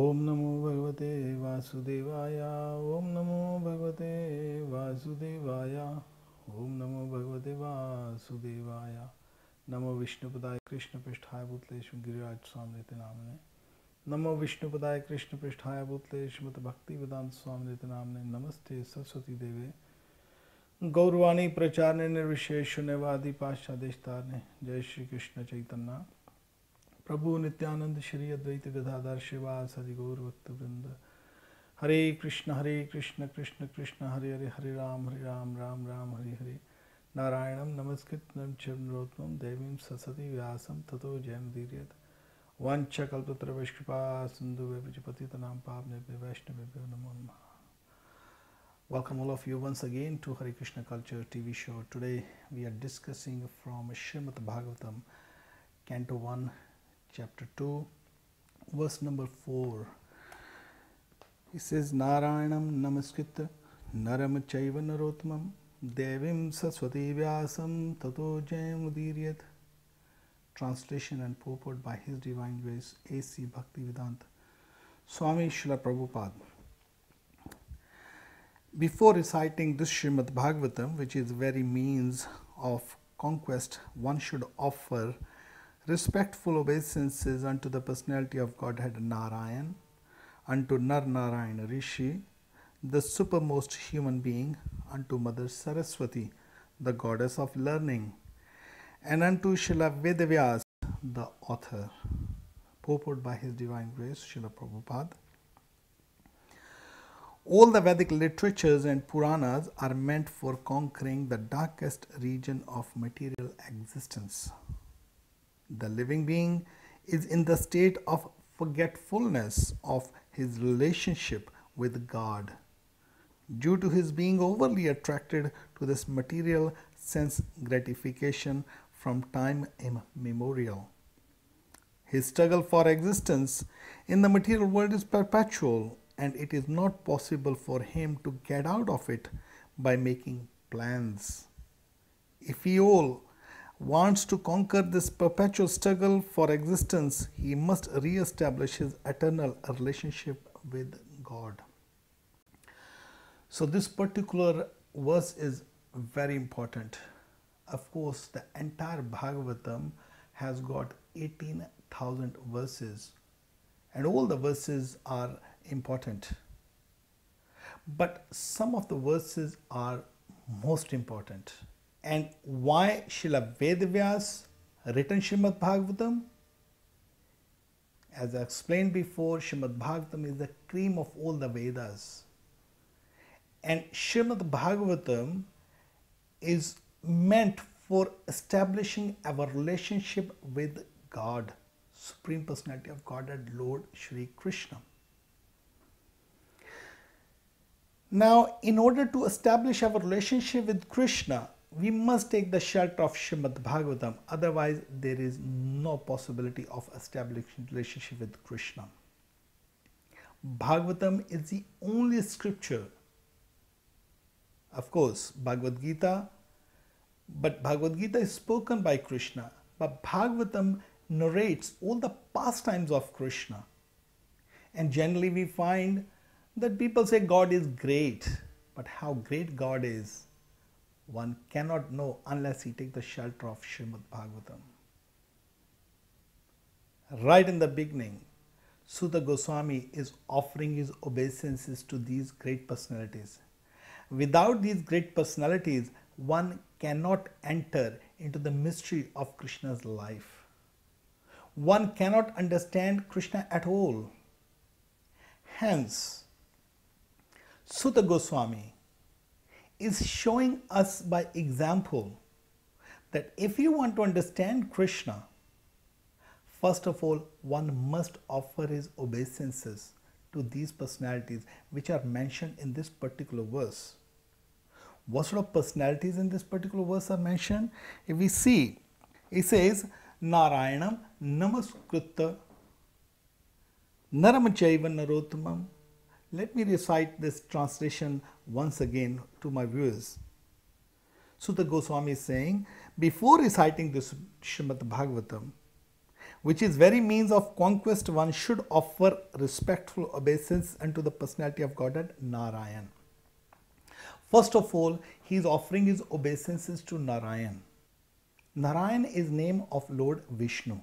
ओम नमो भगवते वासुदेवाय ओम नमो भगवते वासुदेवाय ओम नमो भगवते वासुदेवाय नमो विष्णुपदाय कृष्ण पृष्ठाय भूतलेश गिरिराज स्वामी रीति नामने नमो विष्णुपदाय कृष्ण पृष्ठाय भूतलेश मत भक्ति वेदांत स्वामी नाम नामने नमस्ते सरस्वती देवे गौरवाणी प्रचार निर्विशेष शून्यवादी पाश्चादेश जय श्री कृष्ण चैतन्य प्रभु नित्यानंद श्री अद्वैत गदाधर शिवा सदि गौर भक्तवृंद हरे कृष्ण हरे कृष्ण कृष्ण कृष्ण हरे हरे हरे राम हरे राम राम राम हरे हरे नारायण नमस्कृत नम देवी देवीं सरस्वती व्यास तथो जयम दीर्यत वंशकल्पत्रवष्कृपा सिंधु पतितनाम पापने वैष्णव नमो welcome all of you once again to Hare Krishna culture T V show today we are discussing from Shrimad Bhagavatam canto one chapter 2, verse number 4. He says, Narayanam namaskritta naram chaiva narottamam devim saswati vyasam tato jayam udiryat Translation and purport by His Divine Grace A.C. bhakti Bhaktivedanta Swami Srila Prabhupada. Before reciting this Srimad Bhagavatam, which is very means of conquest, one should offer respectful obeisances unto the personality of Godhead Narayan, unto Nar Narayan Rishi, the supermost human being, unto Mother Saraswati, the goddess of learning, and unto Srila Vedavyas, the author. Purport by His Divine Grace, Srila Prabhupada. All the Vedic literatures and Puranas are meant for conquering the darkest region of material existence. The living being is in the state of forgetfulness of his relationship with God. Due to his being overly attracted to this material sense gratification from time immemorial. His struggle for existence in the material world is perpetual and it is not possible for him to get out of it by making plans. If he all wants to conquer this perpetual struggle for existence, he must re establish his eternal relationship with God. So, this particular verse is very important. Of course, the entire Bhagavatam has got 18,000 verses, and all the verses are important. But some of the verses are most important and why Srila Vedavyas written Srimad Bhagavatam? As I explained before, Srimad Bhagavatam is the cream of all the Vedas. And Srimad Bhagavatam is meant for establishing our relationship with God, Supreme Personality of Godhead, Lord Sri Krishna. Now, in order to establish our relationship with Krishna, we must take the shelter of Shrimad Bhagavatam, otherwise, there is no possibility of establishing relationship with Krishna. Bhagavatam is the only scripture, of course, Bhagavad Gita, but Bhagavad Gita is spoken by Krishna, but Bhagavatam narrates all the pastimes of Krishna. And generally, we find that people say God is great, but how great God is one cannot know unless he take the shelter of Srimad Bhagavatam. Right in the beginning, Sudha Goswami is offering his obeisances to these great personalities. Without these great personalities, one cannot enter into the mystery of Krishna's life. One cannot understand Krishna at all. Hence, Sudha Goswami is showing us by example that if you want to understand Krishna, first of all, one must offer his obeisances to these personalities which are mentioned in this particular verse. What sort of personalities in this particular verse are mentioned? If we see, it says, Narayanam Namaskritta Naram Narottamam let me recite this translation once again to my viewers. Sutta Goswami is saying, before reciting this Srimad Bhagavatam, which is very means of conquest, one should offer respectful obeisance unto the personality of Godhead, Narayan. First of all, he is offering his obeisances to Narayan. Narayan is name of Lord Vishnu.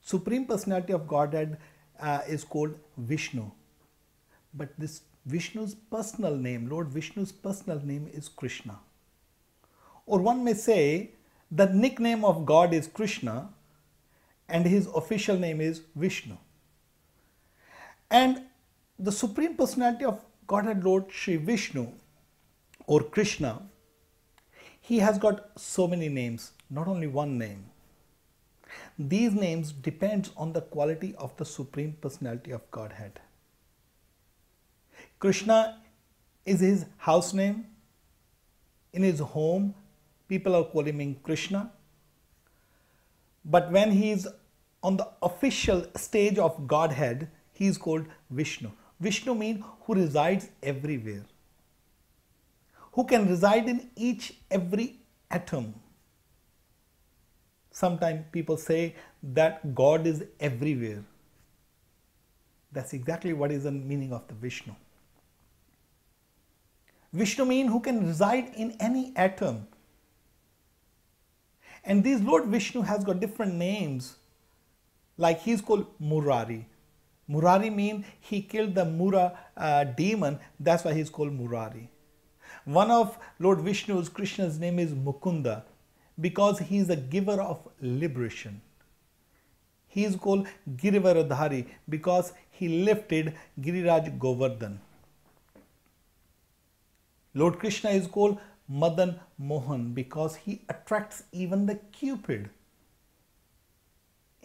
Supreme Personality of Godhead uh, is called Vishnu. But this Vishnu's personal name, Lord Vishnu's personal name is Krishna. Or one may say the nickname of God is Krishna and his official name is Vishnu. And the Supreme Personality of Godhead Lord Sri Vishnu or Krishna, he has got so many names, not only one name. These names depends on the quality of the Supreme Personality of Godhead. Krishna is his house name. In his home, people are calling him Krishna. But when he is on the official stage of Godhead, he is called Vishnu. Vishnu means who resides everywhere, who can reside in each every atom Sometimes people say that God is everywhere. That's exactly what is the meaning of the Vishnu. Vishnu means who can reside in any atom. And this Lord Vishnu has got different names. Like he's called Murari. Murari means he killed the Mura uh, demon. That's why he's called Murari. One of Lord Vishnu's, Krishna's name is Mukunda because he is a giver of liberation. He is called Girivaradhari because he lifted Giriraj Govardhan. Lord Krishna is called Madan Mohan because he attracts even the Cupid.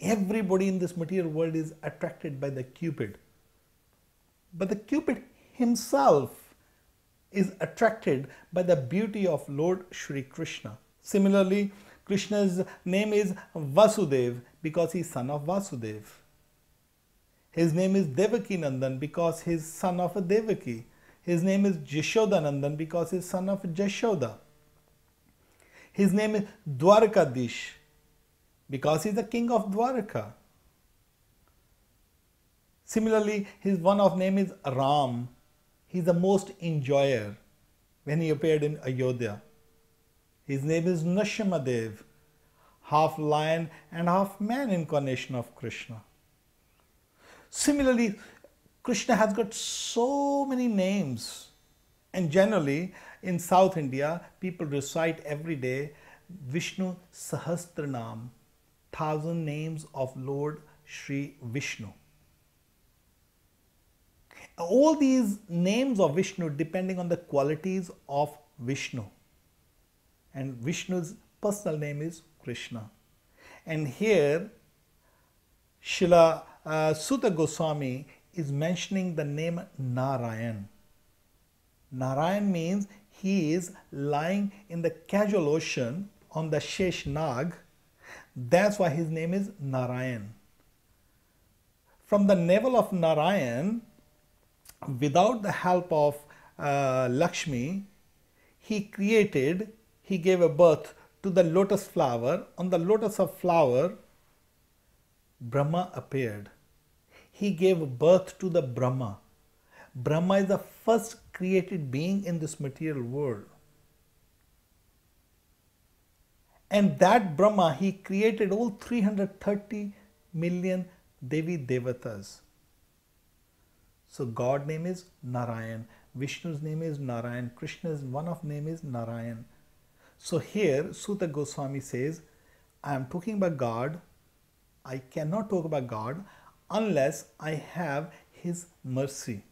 Everybody in this material world is attracted by the Cupid. But the Cupid himself is attracted by the beauty of Lord Shri Krishna. Similarly, Krishna's name is Vasudev because he is son of Vasudev. His name is Devaki Nandan because he is son of a Devaki. His name is Jishoda Nandan because he is son of Jashoda. His name is Dwarkadish because he is the king of Dwarka. Similarly, his one of name is Ram. He is the most enjoyer when he appeared in Ayodhya. His name is Nashimadev, half lion and half man incarnation of Krishna. Similarly, Krishna has got so many names. And generally, in South India, people recite every day Vishnu Sahasranam, thousand names of Lord Sri Vishnu. All these names of Vishnu depending on the qualities of Vishnu and Vishnu's personal name is Krishna. And here, Shila uh, Sutta Goswami is mentioning the name Narayan. Narayan means he is lying in the casual ocean on the Sheshnag. That's why his name is Narayan. From the navel of Narayan, without the help of uh, Lakshmi, he created he gave a birth to the lotus flower. On the lotus of flower, Brahma appeared. He gave birth to the Brahma. Brahma is the first created being in this material world. And that Brahma, he created all 330 million Devi Devatas. So God name is Narayan, Vishnu's name is Narayan, Krishna's one of name is Narayan. So here Sutta Goswami says, I am talking about God. I cannot talk about God unless I have His mercy.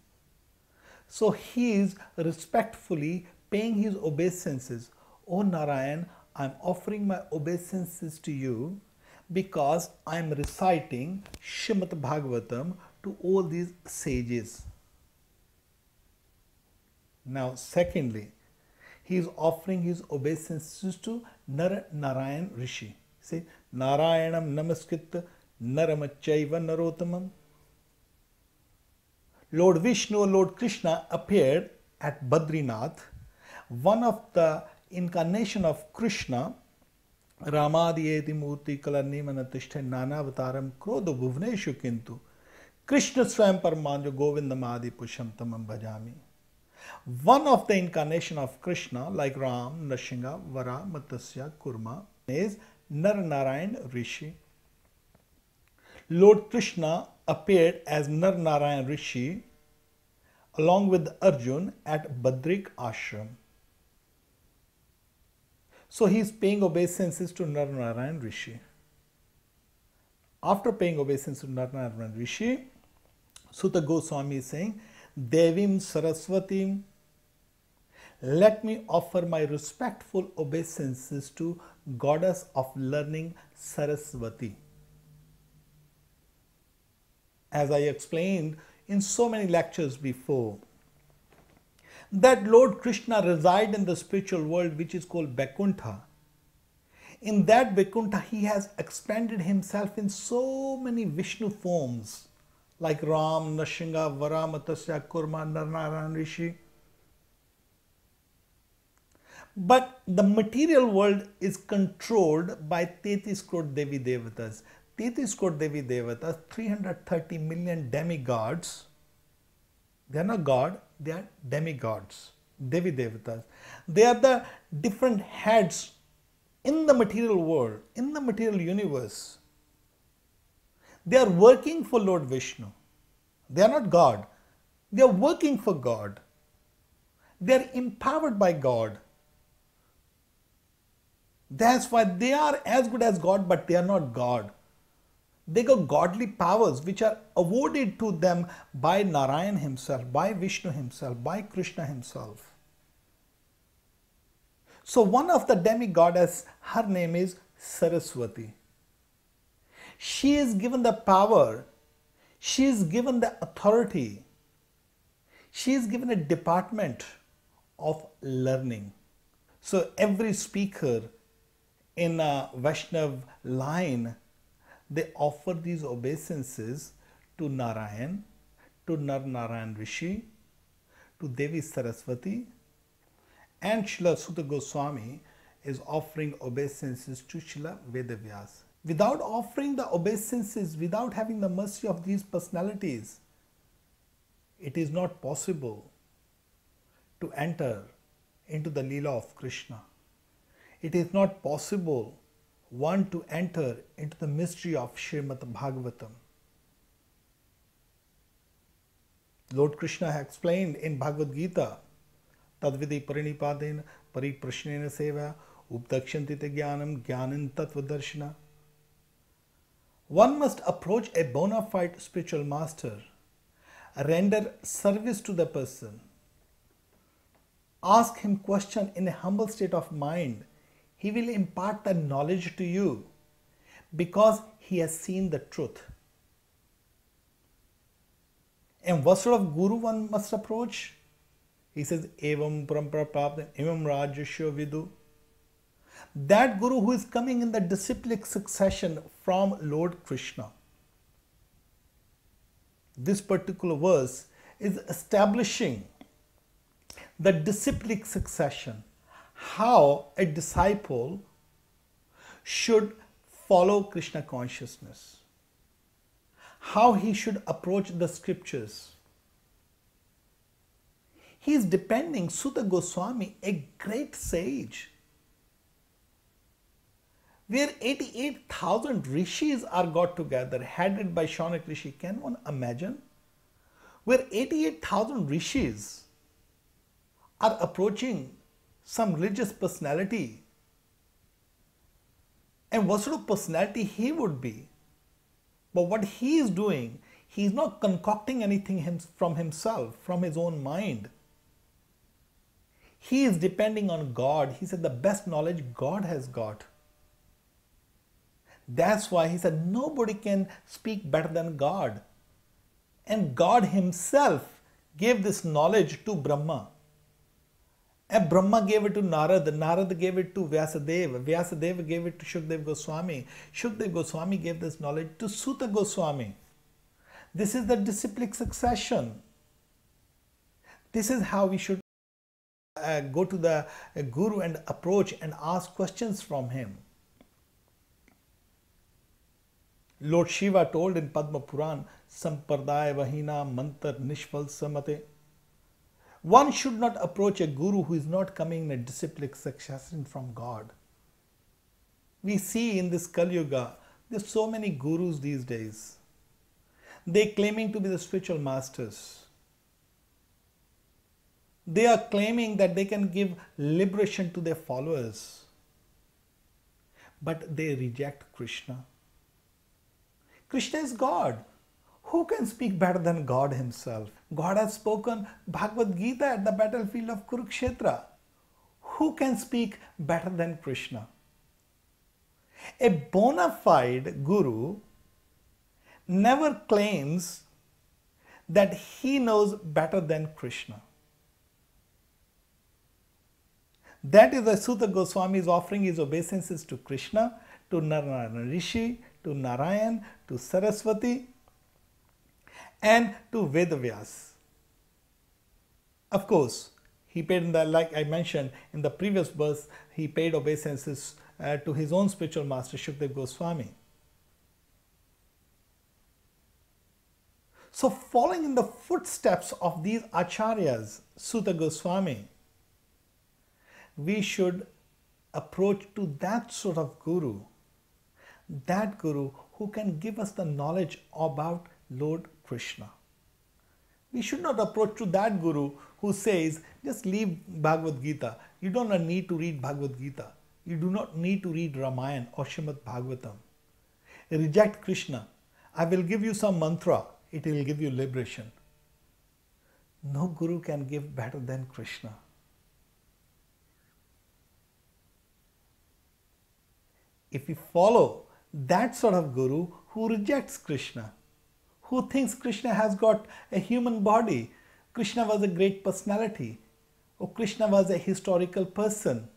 So he is respectfully paying his obeisances. O Narayan, I am offering my obeisances to you because I am reciting Shrimad Bhagavatam to all these sages. Now, secondly, he is offering his obeisances to Nar Narayan Rishi. See, Narayanam Namaskritta Naramachaiva Narotamam. Lord Vishnu, Lord Krishna appeared at Badrinath, one of the incarnation of Krishna, Ramadiyeti Murti Kalanimanatishthe Nanavataram Krodho Bhuvneshu Kintu, Krishna Swam Parmanjo Govindamadi Pushantamam Bhajami. One of the incarnation of Krishna, like Ram, Nrsimha, Vara, Matasya, Kurma, is Narnarayan Rishi. Lord Krishna appeared as Narnarayan Rishi along with Arjun at Badrik Ashram. So he is paying obeisances to Narnarayan Rishi. After paying obeisances to Narnarayan Rishi, Sutta Goswami is saying, Devim Saraswatim. Let me offer my respectful obeisances to Goddess of Learning Saraswati. As I explained in so many lectures before, that Lord Krishna resides in the spiritual world which is called Vaikuntha. In that Vaikuntha, he has expanded himself in so many Vishnu forms like Ram, Nashinga, Varamatasya, Kurma, Narnaran Rishi. But the material world is controlled by Tetis Krot Devi Devatas. Tetis Krot Devi Devatas, 330 million demigods. They are not God, they are demigods, Devi Devatas. They are the different heads in the material world, in the material universe. They are working for Lord Vishnu. They are not God. They are working for God. They are empowered by God. That's why they are as good as God, but they are not God. They got godly powers which are awarded to them by Narayan himself, by Vishnu himself, by Krishna himself. So one of the demigoddess, her name is Saraswati. She is given the power, she is given the authority, she is given a department of learning. So every speaker in a Vaishnav line, they offer these obeisances to Narayan, to Nar Narayan Rishi, to Devi Saraswati, and Srila Sutagoswami Goswami is offering obeisances to Srila Vedavyas without offering the obeisances, without having the mercy of these personalities, it is not possible to enter into the Leela of Krishna. It is not possible one to enter into the mystery of Srimad Bhagavatam. Lord Krishna has explained in Bhagavad Gita, Tadvidi Parinipadena Pariprashnena Seva Updakshanti Jnanam Jnanan Tattva Darshana one must approach a bona fide spiritual master, render service to the person, ask him question in a humble state of mind. He will impart the knowledge to you because he has seen the truth. And what sort of guru one must approach? He says, Evam Prampraprapta, Evam Rajasya Vidu that guru who is coming in the disciplic succession from Lord Krishna. This particular verse is establishing the disciplic succession, how a disciple should follow Krishna consciousness, how he should approach the scriptures. He is depending Sudha Goswami, a great sage, where 88,000 rishis are got together, headed by Shaunak Rishi. Can one imagine? Where 88,000 rishis are approaching some religious personality. And what sort of personality he would be. But what he is doing, he is not concocting anything from himself, from his own mind. He is depending on God. He said the best knowledge God has got. That's why he said, Nobody can speak better than God. And God Himself gave this knowledge to Brahma. And Brahma gave it to Narad, Narad gave it to Vyasadeva, Vyasadeva gave it to Shukdev Goswami, Shukdev Goswami gave this knowledge to Suta Goswami. This is the disciplic succession. This is how we should uh, go to the uh, guru and approach and ask questions from him. Lord Shiva told in Padma Puran, Sampradaya Vahina Mantar Nishval Samate. One should not approach a guru who is not coming in a disciplic succession from God. We see in this Kali Yuga, are so many gurus these days. They claiming to be the spiritual masters. They are claiming that they can give liberation to their followers. But they reject Krishna Krishna is God. Who can speak better than God Himself? God has spoken Bhagavad Gita at the battlefield of Kurukshetra. Who can speak better than Krishna? A bona fide guru never claims that he knows better than Krishna. That is why Sutta Goswami is offering his obeisances to Krishna, to Narayana Rishi, to Narayan, to Saraswati, and to Vedavyas. Of course, he paid in the like I mentioned in the previous verse, he paid obeisances uh, to his own spiritual master Shukdev Goswami. So, following in the footsteps of these acharyas, Sutta Goswami, we should approach to that sort of guru that Guru who can give us the knowledge about Lord Krishna. We should not approach to that Guru who says, just leave Bhagavad Gita. You do not need to read Bhagavad Gita. You do not need to read Ramayana or Shrimad Bhagavatam. Reject Krishna. I will give you some mantra. It will give you liberation. No Guru can give better than Krishna. If we follow that sort of guru who rejects Krishna, who thinks Krishna has got a human body, Krishna was a great personality, or oh, Krishna was a historical person.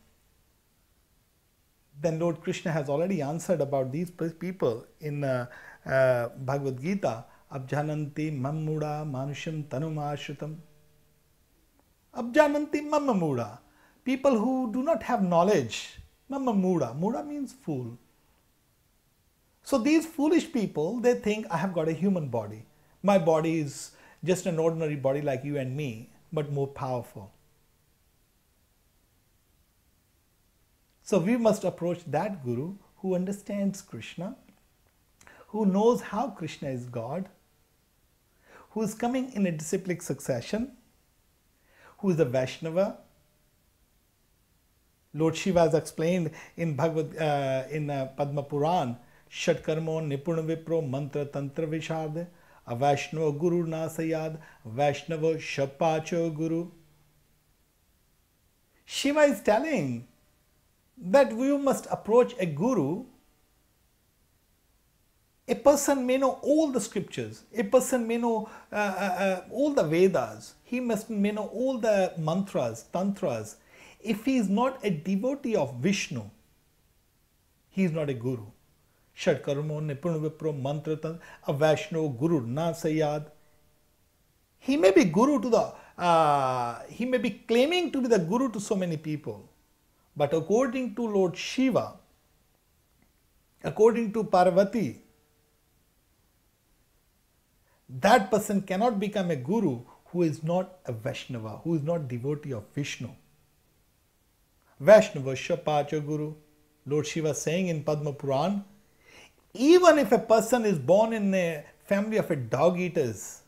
Then Lord Krishna has already answered about these people in uh, uh, Bhagavad Gita. Abjananti mammuda manusham tanumashutam. Abjananti mammuda People who do not have knowledge. mammuda. Muda means fool so these foolish people, they think I have got a human body. My body is just an ordinary body like you and me, but more powerful. So we must approach that Guru who understands Krishna, who knows how Krishna is God, who is coming in a disciplic succession, who is a Vaishnava. Lord Shiva has explained in Bhagavad uh, in uh, Padma Puran षटकर्मो निपुण विप्रो मंत्र तंत्र विषाद अवैष्णव गुरु नासयाद वैष्णव शपाचो guru. Shiva is telling that you must approach a guru. A person may know all the scriptures, a person may know uh, uh, all the Vedas, he must may know all the mantras, tantras. If he is not a devotee of Vishnu, he is not a guru. षटकर्मो निपुण विप्रो मंत्र तंत्र a Vaishno guru na sayad. He may be guru to the, uh, he may be claiming to be the guru to so many people. But according to Lord Shiva, according to Parvati, that person cannot become a guru who is not a Vaishnava, who is not devotee of Vishnu. Vaishnava Shapacha Guru, Lord Shiva saying in Padma Puran even if a person is born in a family of a dog eaters,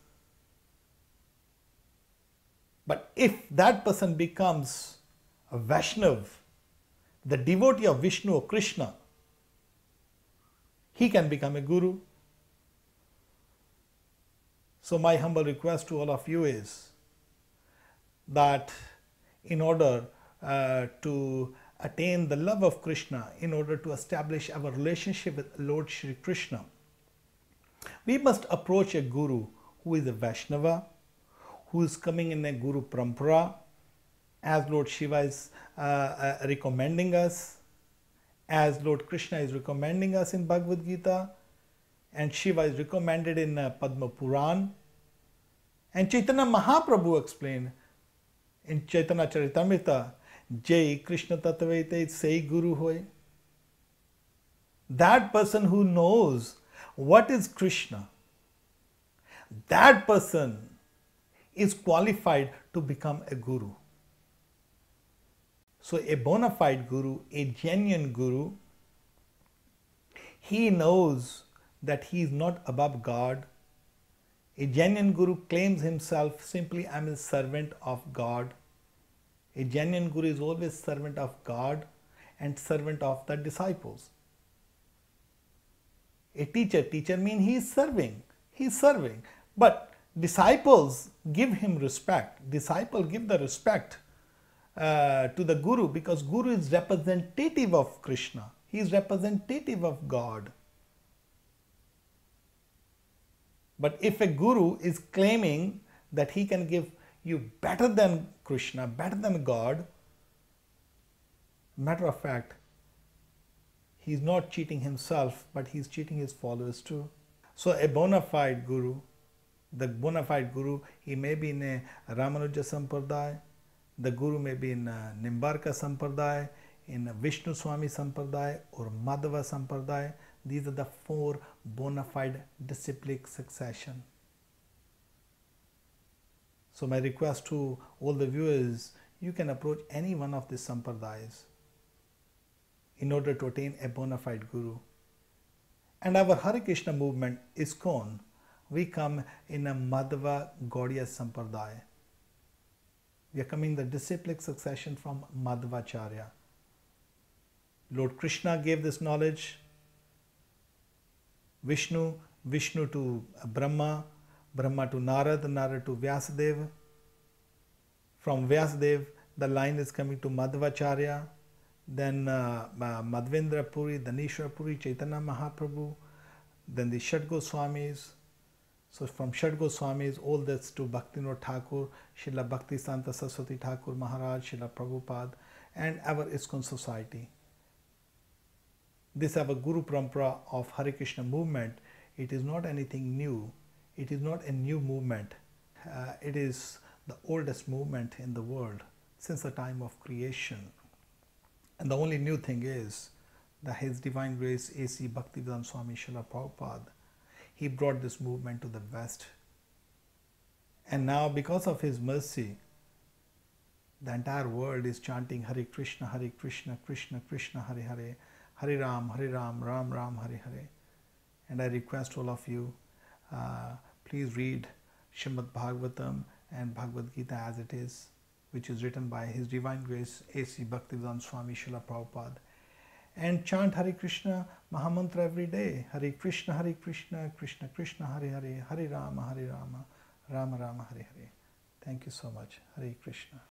but if that person becomes a Vaishnav, the devotee of Vishnu or Krishna, he can become a guru. So, my humble request to all of you is that in order uh, to attain the love of Krishna in order to establish our relationship with Lord Shri Krishna, we must approach a guru who is a Vaishnava, who is coming in a guru parampara, as Lord Shiva is uh, uh, recommending us, as Lord Krishna is recommending us in Bhagavad Gita, and Shiva is recommended in uh, Padma Puran. And Chaitanya Mahaprabhu explained in Chaitanya Charitamrita Jai Krishna Tattvaita, Sai Guru Hoy. That person who knows what is Krishna, that person is qualified to become a guru. So, a bona fide guru, a genuine guru, he knows that he is not above God. A genuine guru claims himself simply, I am a servant of God. A genuine Guru is always servant of God and servant of the disciples. A teacher, teacher means he is serving, he is serving. But disciples give him respect, disciple give the respect uh, to the Guru because Guru is representative of Krishna, he is representative of God. But if a guru is claiming that he can give you better than Krishna, better than God. Matter of fact, he's not cheating himself, but he's cheating his followers too. So a bona fide guru, the bona fide guru, he may be in a Ramanuja Sampradaya, the guru may be in uh, Nimbarka Sampradaya, in Vishnu Swami Sampradaya or Madhava Sampradaya. These are the four bona fide disciplic succession. So my request to all the viewers, you can approach any one of these sampradayas in order to attain a bona fide guru. And our Hare Krishna movement, is gone. we come in a Madhava Gaudiya Sampradaya. We are coming the disciplic succession from Charya. Lord Krishna gave this knowledge, Vishnu, Vishnu to Brahma, Brahma to Narad, Narad to Vyasadeva. From Vyasadeva, the line is coming to Madhvacharya, then uh, Madhvendra Puri, Danishwar Puri, Chaitanya Mahaprabhu, then the Shad Goswamis. So from Shad Goswamis, all this to Bhaktivinoda Thakur, Srila Bhakti Santa Saswati Thakur Maharaj, Srila Prabhupada, and our ISKCON society. This our Guru Parampara of Hare Krishna movement, it is not anything new. it is not a new movement. Uh, it is the oldest movement in the world since the time of creation. And the only new thing is that His Divine Grace A.C. Bhaktivedanta Swami Srila Prabhupada, he brought this movement to the West. And now because of his mercy, the entire world is chanting Hare Krishna, Hare Krishna, Krishna Krishna, Hare Hare, Hare Ram, Hare Ram, Ram Ram, Hare Hare. And I request all of you, uh, please read Shrimad Bhagavatam and Bhagavad Gita as it is, which is written by His Divine Grace A.C. Bhaktivedanta Swami Srila Prabhupada. And chant Hari Krishna Mahamantra every day. Hari Krishna, Hari Krishna, Krishna Krishna, Hari Hari, Hari Rama, Hari Rama, Rama Rama, Hari Hari. Thank you so much. Hari Krishna.